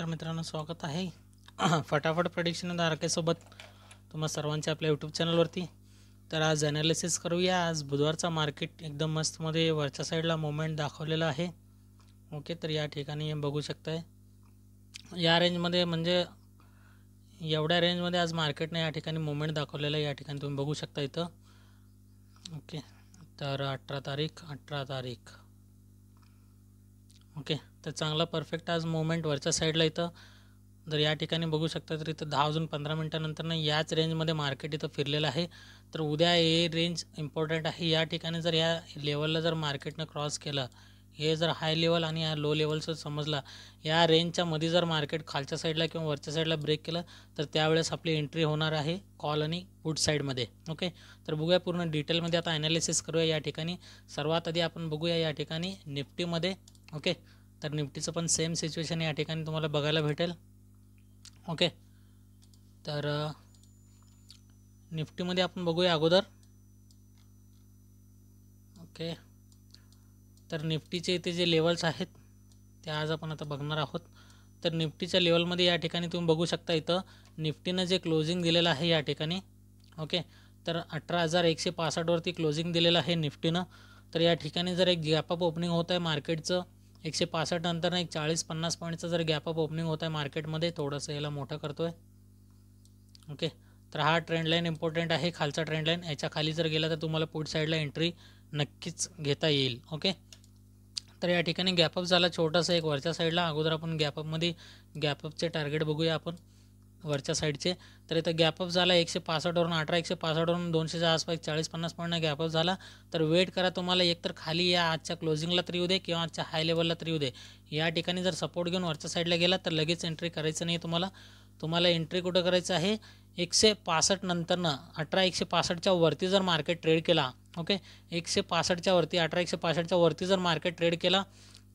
तर मित्रांनो स्वागत आहे फटाफट प्रडिक्शन सोबत तुम्हा सर्वांचे आपल्या यूट्यूब चॅनलवरती तर आज ॲनालिसिस करूया आज बुधवारचा मार्केट एकदम मस्तमध्ये वरच्या साईडला मुवमेंट दाखवलेला आहे ओके तर या ठिकाणी बघू शकताय या रेंजमध्ये म्हणजे एवढ्या रेंजमध्ये आज मार्केटने या ठिकाणी मुवमेंट दाखवलेलं आहे या ठिकाणी तुम्ही बघू शकता इथं ओके तर अठरा तारीख अठरा तारीख ओके तर चांगला परफेक्ट आज मुवमेंट वरच्या साईडला इथं जर या ठिकाणी बघू शकता तर इथं दहा अजून पंधरा मिनटानंतर याच रेंजमध्ये मार्केट इथं फिरलेलं आहे तर उद्या हे रेंज इम्पॉर्टंट आहे या ठिकाणी जर या लेवलला जर मार्केटनं क्रॉस केलं हे जर हाय लेवल आणि या लो लेवलचं समजला या रेंजच्या मध्ये जर मार्केट खालच्या साईडला किंवा वरच्या साईडला ब्रेक केलं तर त्यावेळेस आपली एंट्री होणार आहे कॉल आणि पुट साईडमध्ये ओके तर बघूया पूर्ण डिटेलमध्ये आता ॲनालिसिस करूया या ठिकाणी सर्वात आधी आपण बघूया या ठिकाणी निफ्टीमध्ये ओके तर निफ्टीचं पण सेम सिच्युएशन या ठिकाणी तुम्हाला बघायला भेटेल ओके तर निफ्टीमध्ये आपण बघूया अगोदर ओके तर निफ्टीचे इथे जे लेवल्स आहेत ते आज आपण आता बघणार आहोत तर निफ्टीच्या लेवलमध्ये या ठिकाणी तुम्ही बघू शकता इथं निफ्टीनं जे क्लोजिंग दिलेलं आहे या ठिकाणी ओके तर अठरा हजार एकशे पासष्टवरती क्लोजिंग दिलेलं आहे निफ्टीनं तर या ठिकाणी जर एक गॅपअप ओपनिंग होत आहे मार्केटचं एकशे पासष्ट नंतर एक चाळीस पन्नास पॉईंटचा जर गॅपअप ओपनिंग होत आहे मार्केटमध्ये थोडंसं याला मोठं करतो आहे ओके तर हा ट्रेंडलाईन इम्पॉर्टंट आहे खालचा ट्रेंडलाईन याच्या खाली जर गेला तर तुम्हाला पुढ साईडला एंट्री नक्कीच घेता येईल ओके तर या ठिकाणी गॅपअप झाला छोटासा एक वरच्या साईडला अगोदर आपण गॅपअपमध्ये गॅपअपचे टार्गेट बघूया आपण वरच्या साईडचे तर इथं गॅपअप झाला एकशे पासष्टवरून अठरा एकशे पासष्टवरून दोनशेच्या आसपास चाळीस पन्नास गॅपअप झाला तर वेट करा तुम्हाला एकतर खाली या आजच्या क्लोजिंगला तरी येऊ दे किंवा आजच्या हाय लेवलला तरी येऊ दे या ठिकाणी जर सपोर्ट घेऊन वरच्या साईडला गेला तर लगेच एंट्री करायचं नाही तुम्हाला तुम्हाला एंट्री कुठं करायचं आहे एकशे पासष्ट नंतरनं अठरा एकशे पासष्टच्या वरती जर मार्केट ट्रेड केला ओके एकशे पासष्टच्या वरती अठरा एकशे पासष्टच्या वरती जर मार्केट ट्रेड केला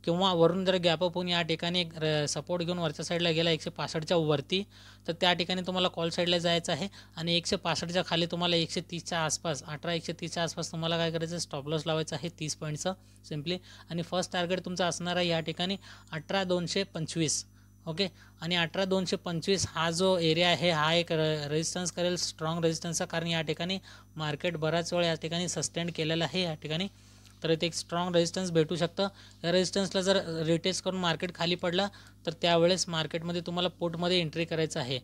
किंवा वरून जर गॅप अप होऊन या ठिकाणी एक सपोर्ट घेऊन वरच्या साईडला गेला एकशे पासष्टच्या वरती तर त्या ठिकाणी तुम्हाला कॉल साईडला जायचं आहे आणि एकशे पासष्टच्या खाली तुम्हाला एकशे तीसच्या आसपास अठरा एकशे तीसच्या आसपास तुम्हाला काय करायचं स्टॉप लॉस लावायचं आहे तीस पॉईंटचं सिम्पली आणि फर्स्ट टार्गेट तुमचं असणार आहे या ठिकाणी अठरा दोनशे पंचवीस ओके आणि अठरा दोनशे पंचवीस हा जो एरिया आहे हा एक र रेजिस्टन्स करेल स्ट्रॉंग रेजिस्टन्सचा कारण या ठिकाणी मार्केट बराच वेळ या ठिकाणी सस्टेंड केलेला आहे या ठिकाणी तर इथे एक स्ट्रॉंग रेजिस्टन्स भेटू शकतं या रेजिस्टन्सला जर रिटेस्ट करून मार्केट खाली पडला तर त्यावेळेस मार्केटमध्ये तुम्हाला पोटमध्ये एंट्री करायचं आहे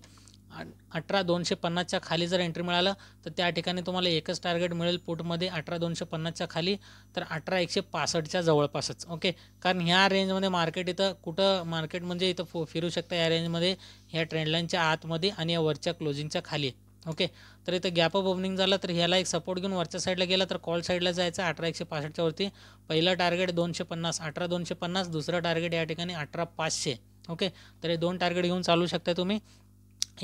अठरा दोनशे पन्नासच्या खाली जर एंट्री मिळालं तर त्या ठिकाणी तुम्हाला एकच टार्गेट मिळेल पोटमध्ये अठरा दोनशे पन्नासच्या खाली तर अठरा एकशे पासष्टच्या जवळपासच ओके कारण ह्या रेंजमध्ये मार्केट इथं कुठं मार्केट म्हणजे इथं फो फिरू शकतं या रेंजमध्ये ह्या ट्रेंडलाईनच्या आतमध्ये आणि या वरच्या क्लोजिंगच्या खाली ओके तर इथं गॅप ऑफ ओपनिंग झाला तर ह्याला एक सपोर्ट घेऊन वरच्या साईडला गेला तर कॉल साईडला जायचं अठरा एकशे पासष्टच्या वरती पहिलं टार्गेट दोनशे पन्नास अठरा दोनशे पन्नास दुसरं टार्गेट या ठिकाणी अठरा पाचशे ओके तर हे दोन टार्गेट घेऊन चालू शकता तुम्ही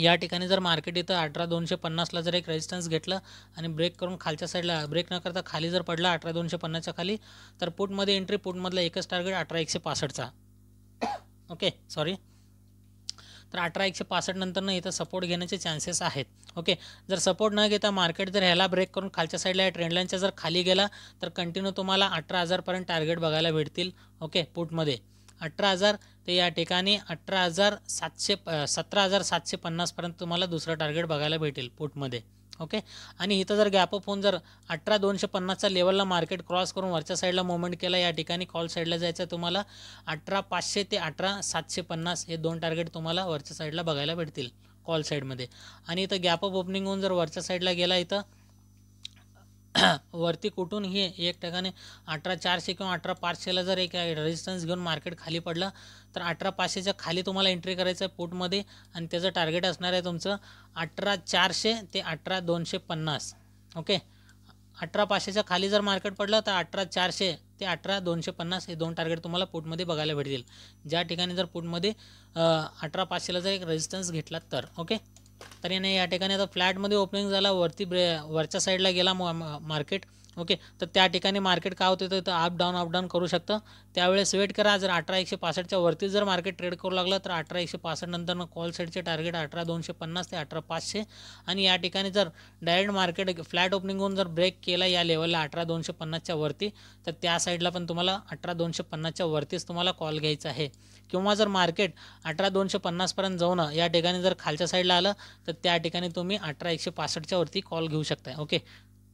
या ठिकाणी जर मार्केट इथं अठरा दोनशे पन्नासला जर एक रेजिस्टन्स घेतलं आणि ब्रेक करून खालच्या साईडला ब्रेक न करता खाली जर पडला अठरा दोनशे पन्नासच्या खाली तर पुटमध्ये एंट्री पुटमधला एकच टार्गेट अठरा एकशे पासष्टचा ओके सॉरी तर अठरा एकशे पासष्ट नंतरनं इथं सपोर्ट घेण्याचे चान्सेस आहेत ओके जर सपोर्ट न घेता मार्केट जर ह्याला ब्रेक करून खालच्या साईडला या ट्रेंडलाईनच्या जर खाली गेला तर कंटिन्यू तुम्हाला अठरा हजारपर्यंत टार्गेट बघायला भेटतील ओके पुटमध्ये अठरा हजार ते या ठिकाणी अठरा हजार सातशे सतरा हजार सातशे पन्नासपर्यंत तुम्हाला दुसरं टार्गेट बघायला भेटेल पुटमध्ये ओके आणि इथं जर गॅप होऊन जर अठरा दोनशे पन्नासच्या लेवलला मार्केट क्रॉस करून वरच्या साईडला मुवमेंट केला या ठिकाणी कॉल साईडला जायचं तुम्हाला अठरा पाचशे ते अठरा सातशे पन्नास हे दोन टार्गेट तुम्हाला वरच्या साईडला बघायला भेटतील कॉल साईडमध्ये आणि इथं गॅप अप ओपनिंग होऊन जर वरच्या साईडला गेला इथं वरती कुठूनही एक ठिकाणी अठरा चारशे किंवा अठरा पाचशेला जर एक रेजिस्टन्स घेऊन मार्केट खाली पडलं तर अठरा पाचशेच्या खाली तुम्हाला एंट्री करायचं आहे पुटमध्ये आणि त्याचं टार्गेट असणार आहे तुमचं अठरा चारशे ते अठरा दोनशे पन्नास ओके अठरा पाचशेच्या खाली जर मार्केट पडलं तर अठरा चारशे ते अठरा दोनशे पन्नास हे दोन टार्गेट तुम्हाला पुटमध्ये बघायला भेटतील ज्या ठिकाणी जर पुटमध्ये अठरा पाचशेला जर एक रेजिस्टन्स घेतला तर ओके तर नाही या ठिकाणी आता फ्लॅटमध्ये ओपनिंग झाला वरती ब्रे वरच्या साईडला गेला मार्केट ओके तर त्या ठिकाणी मार्केट काय होतं तर अप डाऊन अप डाऊन करू शकतं त्यावेळेस वेट करा जर अठरा एकशे पासष्टच्या वरती जर मार्केट ट्रेड करू लागलं तर अठरा एकशे पासष्ट नंतर कॉल साईडचे टार्गेट अठरा दोनशे पन्नास ते अठरा पाचशे आणि या ठिकाणी जर डायरेक्ट मार्केट फ्लॅट ओपनिंग होऊन जर ब्रेक केला या लेवलला अठरा दोनशे पन्नासच्या वरती तर त्या साईडला पण तुम्हाला अठरा दोनशे पन्नासच्या वरतीच तुम्हाला कॉल घ्यायचा आहे किंवा जर मार्केट अठरा दोनशे पन्नासपर्यंत जाऊन या ठिकाणी जर खालच्या साईडला आलं तर त्या ठिकाणी तुम्ही अठरा एकशे पासष्टच्या वरती कॉल घेऊ शकताय ओके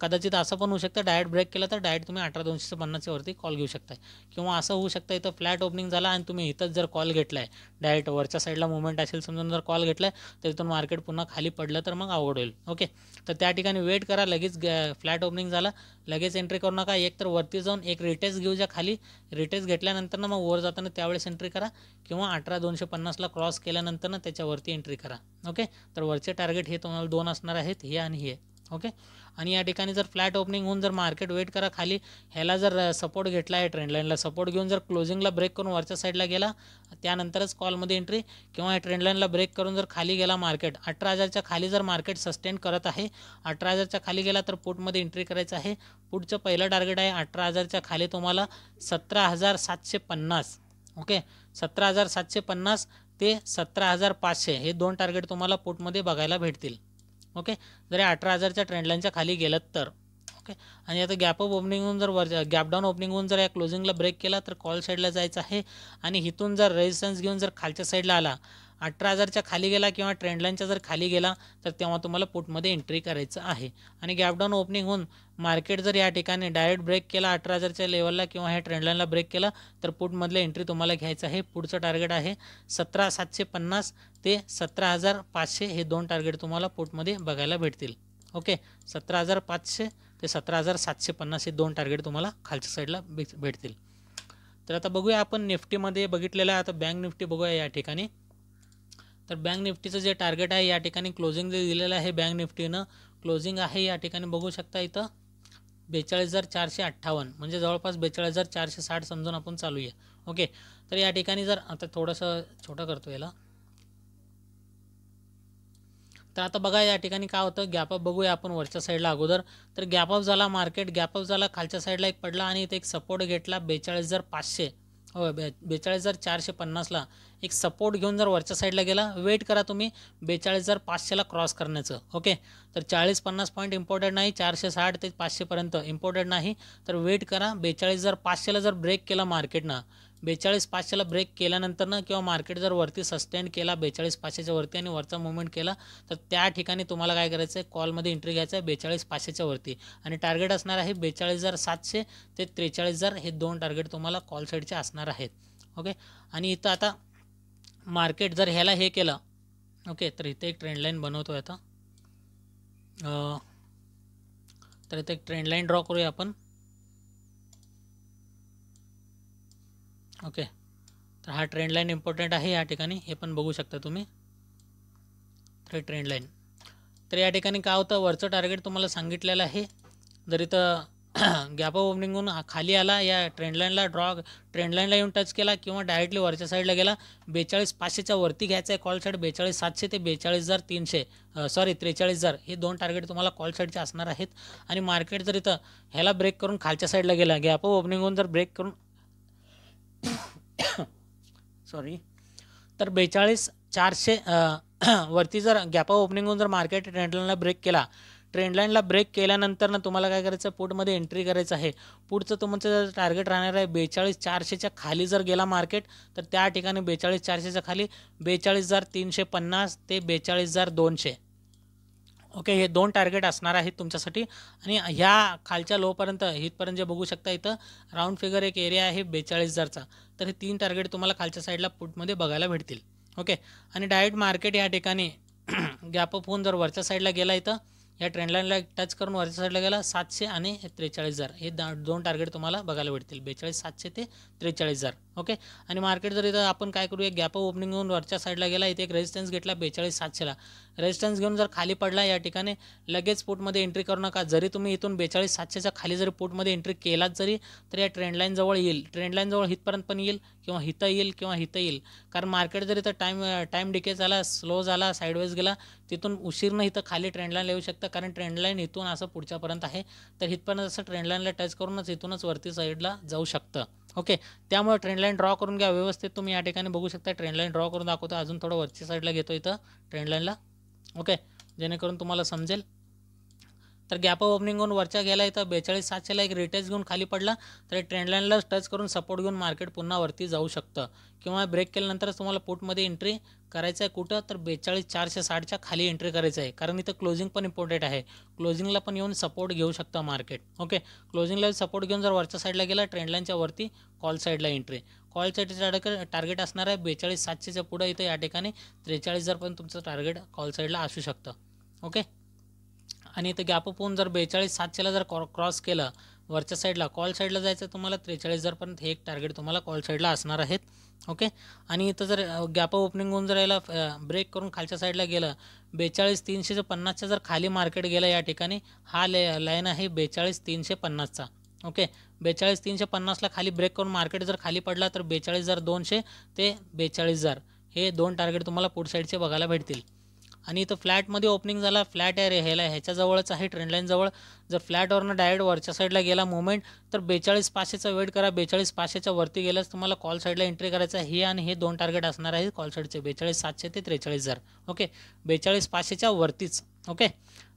कदाचित असं पण होऊ शकतं डायरेक्ट ब्रेक केला तर डायरेक्ट तुम्ही अठरा दोनशे पन्नासच्यावरती कॉल घेऊ शकताय किंवा असं होऊ शकतं इथं फ्लॅट ओपनिंग झाला आणि तुम्ही इथंच जर कॉल घेतलाय आहे डायरेक्ट वरच्या साईडला मुवमेंट असेल समजून जर कॉल घेतला आहे तर इथून मार्केट पुन्हा खाली पडलं तर मग अवघड होईल ओके तर त्या ठिकाणी वेट करा लगेच फ्लॅट ओपनिंग झाला लगेच एंट्री करू नका एक तर वरती जाऊन एक रिटेस्ट घेऊ ज्या खाली रिटेस्ट घेतल्यानंतर ना मग वर जाताना त्यावेळेस एंट्री करा किंवा अठरा दोनशे पन्नासला क्रॉस केल्यानंतर ना त्याच्यावरती एंट्री करा ओके तर वरचे टार्गेट हे तुम्हाला दोन असणार आहेत हे आणि हे ओके आणि या ठिकाणी जर फ्लॅट ओपनिंग होऊन जर मार्केट वेट करा खाली ह्याला जर सपोर्ट घेतला आहे ट्रेंडलाईनला सपोर्ट घेऊन जर क्लोजिंगला ब्रेक करून वरच्या साईडला गेला त्यानंतरच कॉलमध्ये एंट्री किंवा ट्रेंडलाईनला ब्रेक करून जर खाली गेला मार्केट अठरा हजारच्या खाली जर मार्केट सस्टेन करत आहे अठरा हजारच्या खाली गेला तर पुटमध्ये एंट्री करायचं आहे पुढचं पहिलं टार्गेट आहे अठरा हजारच्या खाली तुम्हाला सतरा हजार सातशे पन्नास ओके सतरा हजार सातशे पन्नास ते सतरा हजार पाचशे हे दोन टार्गेट तुम्हाला पुटमध्ये बघायला भेटतील ओके जर अठरा हजारच्या ट्रेंडलाईनच्या खाली गेलं तर ओके आणि आता गॅप ओपनिंग होऊन जर वर डाऊन ओपनिंग होऊन जर या क्लोजिंगला ब्रेक केला तर कॉल साईडला जायचं आहे आणि इथून जर रेजिस्टन्स घेऊन जर खालच्या साईडला आला अठरा हजारच्या खाली गेला किंवा ट्रेंडलाईनच्या जर खाली गेला तर तेव्हा तुम्हाला पुटमध्ये एंट्री करायचं आहे आणि गॅपडाऊन ओपनिंग होऊन मार्केट जर या ठिकाणी डायरेक्ट ब्रेक केला अठरा हजारच्या लेवलला किंवा ह्या ट्रेंडलाईनला ब्रेक केला तर पुटमधले एंट्री तुम्हाला घ्यायचं आहे पुढचं टार्गेट आहे सतरा सातशे पन्नास ते सतरा हजार पाचशे हे दोन टार्गेट तुम्हाला पुटमध्ये बघायला भेटतील ओके सतरा हजार पाचशे ते सतरा हजार सातशे पन्नास हे दोन टार्गेट तुम्हाला खालच्या साईडला भेटतील तर आता बघूया आपण निफ्टीमध्ये बघितलेलं आहे आता बँक निफ्टी बघूया या ठिकाणी तर बँक निफ्टीचं जे टार्गेट आहे या ठिकाणी क्लोजिंग जे दिलेलं आहे बँक निफ्टीनं क्लोजिंग आहे या ठिकाणी बघू शकता इथं बेचाळीस हजार चारशे अठ्ठावन्न म्हणजे जवळपास बेचाळीस हजार चारशे साठ समजून आपण चालूया ओके तर या ठिकाणी जर आता थोडंसं छोटं करतो याला तर आता बघा या ठिकाणी काय होतं गॅपअप बघूया आपण वरच्या साईडला अगोदर तर गॅप अप झाला मार्केट गॅप अप झाला खालच्या साईडला एक पडला आणि इथे एक सपोर्ट घेतला बेचाळीस हजार पाचशे हो बे बेचाळीस हजार चारशे पन्नासला एक सपोर्ट घेऊन जर वरच्या साईडला गेला वेट करा तुम्ही बेचाळीस हजार पाचशेला क्रॉस करण्याचं ओके तर चाळीस पन्नास पॉईंट इम्पॉर्टंट नाही चारशे साठ ते पाचशेपर्यंत इम्पॉर्टंट नाही तर वेट करा बेचाळीस हजार पाचशेला जर ब्रेक केला मार्केटनं बेचाळीस पाचशेला ब्रेक केल्यानंतर ना किंवा मार्केट जर वरती सस्टेन केला बेचाळीस पाचशेच्या वरती आणि वरचा मुवमेंट केला तर त्या ठिकाणी तुम्हाला काय करायचं आहे कॉलमध्ये एंट्री घ्यायचं आहे बेचाळीस पाचशेच्या वरती आणि टार्गेट असणार आहे बेचाळीस हजार सातशे ते त्रेचाळीस हजार हे दोन टार्गेट तुम्हाला कॉल साईडचे असणार आहेत ओके आणि इथं आता मार्केट जर ह्याला हे केलं ओके तर इथे एक ट्रेंडलाईन बनवतो आहे आता तर इथे एक ट्रेंडलाईन ड्रॉ करूया आपण ओके तर हा ट्रेंडलाईन इम्पॉर्टंट आहे या ठिकाणी हे पण बघू शकता तुम्ही तर हे ट्रेंड तर या ठिकाणी काय होतं वरचं टार्गेट तुम्हाला सांगितलेलं आहे जर इथं गॅप ओपनिंगहून खाली आला या ट्रेंडलाईनला ड्रॉ ट्रेंडलाईनला येऊन टच केला किंवा डायरेक्टली वरच्या साईडला गेला बेचाळीस पाचशेच्या वरती घ्यायचा आहे कॉल साईड बेचाळीस सातशे ते बेचाळीस हजार तीनशे सॉरी त्रेचाळीस हजार हे दोन टार्गेट तुम्हाला कॉल साईडचे असणार आहेत आणि मार्केट जर इथं ह्याला ब्रेक करून खालच्या साईडला गेला गॅप ओपनिंगहून जर ब्रेक करून सॉरी तर बेचाळीस चारशे वरती जर गॅपा ओपनिंग होऊन जर मार्केट ट्रेंडलाईनला ब्रेक केला ट्रेंडलाईनला ब्रेक केल्यानंतर ना तुम्हाला काय करायचं आहे पुटमध्ये एंट्री करायचं आहे पुढचं तुमचं जर टार्गेट राहणार आहे बेचाळीस चारशेच्या खाली जर गेला मार्केट तर त्या ठिकाणी बेचाळीस चारशेच्या खाली बेचाळीस हजार तीनशे पन्नास ते बेचाळीस हजार दोनशे ओके हे दोन टार्गेट असणार आहेत तुमच्यासाठी आणि ह्या खालच्या लोपर्यंत इथपर्यंत जे बघू शकता इथं राऊंड फिगर एक एरिया आहे बेचाळीस हजारचा तर हे तीन टार्गेट तुम्हाला खालच्या साईडला पुटमध्ये बघायला भेटतील ओके आणि डायरेक्ट मार्केट या ठिकाणी गॅप होऊन जर वरच्या साईडला गेला इथं या ट्रेंडलाईनला टच करून वरच्या साईडला गेला सातशे आणि त्रेचाळीस हजार हे दोन टार्गेट तुम्हाला बघायला भेटतील बेचाळीस सातशे ते त्रेचाळीस हजार ओके आणि मार्केट जर इथं आपण काय करूया गॅप ओपनिंग होऊन वरच्या साईडला गेला इथे एक रेजिस्टन्स घेतला बेचाळीस सातशेला रेजिस्टन्स घेऊन जर खाली पडला या ठिकाणी लगेच पोटमध्ये एंट्री करू नका जरी तुम्ही इथून बेचाळीस सातशेच्या खाली जरी पोटमध्ये एंट्री केलात जरी तर या ट्रेंडलाईनजवळ येईल ट्रेंडलाईनजवळ हितपर्यंत पण येईल किंवा हिथं येईल किंवा हिथं येईल कारण मार्केट जर इथं टाईम टाईम डिके झाला स्लो झाला साईडवाईज गेला तिथून उशीरनं इथं खाली ट्रेंडलाईन येऊ शकते शकतं कारण ट्रेंडलाईन इथून असं पुढच्यापर्यंत आहे तर इथपर्यंत असं ट्रेंडलाईनला टच करूनच इथूनच वरती साईडला जाऊ शकतं ओके त्यामुळे ट्रेंडलाईन ड्रॉ करून घ्या व्यवस्थित तुम्ही या ठिकाणी बघू शकता ट्रेंडलाईन ड्रॉ करून दाखवतो अजून थोडं वरती साईडला घेतो इथं ट्रेंडलाईनला ओके जेणेकरून तुम्हाला समजेल तर गॅप ओपनिंग होऊन वरच्या गेला इथं बेचाळीस सातशेला एक रिटेस्ट घेऊन खाली पडला तर ट्रेंडलाईनला टच करून सपोर्ट घेऊन मार्केट पुन्हा वरती जाऊ शकतं किंवा ब्रेक केल्यानंतरच तुम्हाला पुटमध्ये एंट्री करायचं आहे कुठं तर बेचाळीस चारशे साठच्या खाली एंट्री करायचं आहे कारण इथं क्लोजिंग पण इम्पॉर्टंट आहे क्लोजिंगला पण येऊन सपोर्ट घेऊ शकतं मार्केट ओके क्लोजिंगला सपोर्ट घेऊन जर वरच्या साईडला गेला ट्रेंडलाईनच्या वरती कॉल साईडला एंट्री कॉल साईडचं टार्गेट असणार आहे बेचाळीस सातशेच्या पुढं इथं या ठिकाणी त्रेचाळीस जर पण तुमचं टार्गेट कॉल साईडला असू शकतं ओके आणि इथं गॅप पोहून जर बेचाळीस सातशेला जर क्रॉ क्रॉस केलं वरच्या साईडला कॉल साईडला जायचं तुम्हाला त्रेचाळीस हजारपर्यंत हे एक टार्गेट तुम्हाला कॉल साईडला असणार आहेत ओके आणि इथं जर गॅप ओपनिंग होऊन जर याला ब्रेक करून खालच्या साईडला गेलं बेचाळीस तीनशे पन्नासच्या जर खाली मार्केट गेलं या ठिकाणी हा ले लाईन आहे बेचाळीस तीनशे पन्नासचा ओके बेचाळीस तीनशे पन्नासला खाली ब्रेक करून मार्केट जर खाली पडला तर बेचाळीस हजार दोनशे ते बेचाळीस हजार हे दोन टार्गेट तुम्हाला पुढ साईडचे बघायला भेटतील आणि इथं फ्लॅटमध्ये ओपनिंग झाला फ्लॅट आहे ह्याला ह्याच्याजवळच आहे ट्रेंडलाईनजवळ जर फ्लॅटवरनं डायरेक्ट वरच्या साईडला गेला मुवमेंट तर बेचाळीस पाचशेचा वेट करा बेचाळीस पाचशेच्या वरती गेल्यास तुम्हाला कॉल साईडला एंट्री करायचं आहे हे आणि हे दोन टार्गेट असणार आहे कॉल साईडचे बेचाळीस सातशे ते त्रेचाळीस हजार ओके बेचाळीस पाचशेच्या वरतीच ओके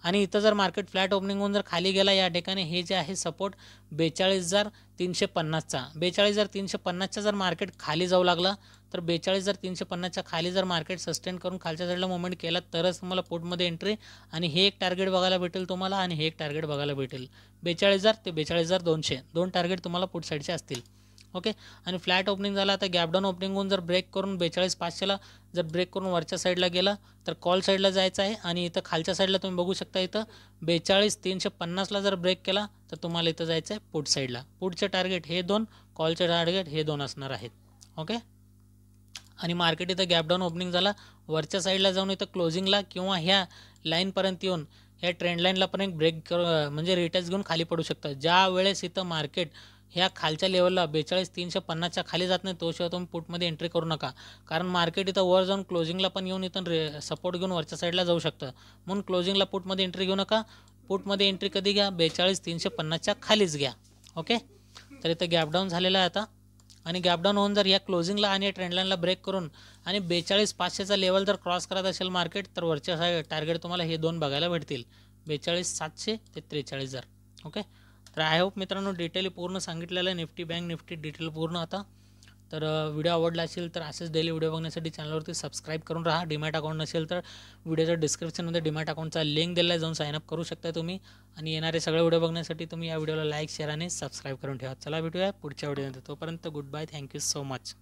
आणि इथं जर मार्केट फ्लॅट ओपनिंग होऊन जर खाली गेला या ठिकाणी हे जे आहे सपोर्ट बेचाळीस हजार तीनशे पन्नासचा बेचाळीस हजार तीनशे पन्नासच्या जर मार्केट खाली जाऊ लागला तर बेचाळीस जर तीनशे पन्नासच्या खाली जर मार्केट सस्टेन करून खालच्या साईडला मुवमेंट केला तरच तुम्हाला पोटमध्ये एंट्री आणि हे एक टार्गेट बघायला भेटेल तुम्हाला आणि हे एक टार्गेट बघायला भेटेल बेचाळीस हजार ते बेचाळीस हजार दोनशे दोन टार्गेट तुम्हाला पुट साईडचे असतील ओके आणि फ्लॅट ओपनिंग झाला आता गॅपडाऊन ओपनिंग होऊन जर ब्रेक करून बेचाळीस पाचशेला जर ब्रेक करून वरच्या साईडला गेला तर कॉल साईडला जायचं आहे आणि इथं खालच्या साईडला तुम्ही बघू शकता इथं बेचाळीस तीनशे पन्नासला जर ब्रेक केला तर तुम्हाला इथं जायचं आहे पुट साईडला पुटचे टार्गेट हे दोन कॉलचे टार्गेट हे दोन असणार आहेत ओके आणि मार्केट इथं गॅपडाऊन ओपनिंग झाला वरच्या साईडला जाऊन इथं क्लोजिंगला किंवा ह्या लाईनपर्यंत येऊन ह्या ट्रेंड लाईनला पण एक ब्रेक म्हणजे रिटर्स घेऊन खाली पडू शकतं ज्या वेळेस इथं मार्केट ह्या खालच्या लेवलला बेचाळीस तीनशे पन्नासच्या खाली जात नाही तोशिवाय तुम्ही पुटमध्ये एंट्री करू नका कारण मार्केट इथं वर जाऊन क्लोजिंगला पण येऊन इथं रे सपोर्ट घेऊन वरच्या साईडला जाऊ शकतं म्हणून क्लोजिंगला पुटमध्ये एंट्री घेऊ नका पुटमध्ये एंट्री कधी घ्या बेचाळीस तीनशे पन्नासच्या खालीच घ्या ओके तर इथं गॅपडाऊन झालेला आहे आता आणि गॅपडाऊन होऊन जर या क्लोजिंगला आणि ट्रेंडलाईनला ब्रेक करून आणि बेचाळीस पाचशेचा लेवल जर क्रॉस करत असेल मार्केट तर वरच्या टार्गेट तुम्हाला हे दोन बघायला भेटतील बेचाळीस सातशे ते त्रेचाळीस हजार ओके तर आय होप मित्रांनो डिटेल पूर्ण सांगितलेलं आहे निफ्टी बँक निफ्टी डिटेल पूर्ण आता तर व्हिडिओ आवडला असेल तर असेच डेली व्हिडिओ बघण्यासाठी चॅनलवरती सबस्क्राईब करून राहा डिमॅट अकाउंट नसेल तर व्हिडिओच्या डिस्क्रिप्शनमध्ये डिमॅट अकाउंटचा लिंक दिला जाऊन अप करू शकता तुम्ही आणि येणारे सगळे व्हिडिओ बघण्यासाठी तुम्ही या व्हिडिओला लाईक शेअर आणि सबस्क्राईब करून ठेवा चला भेटूया पुढच्या व्हिडिओमध्ये तोपर्यंत good bye thank you so much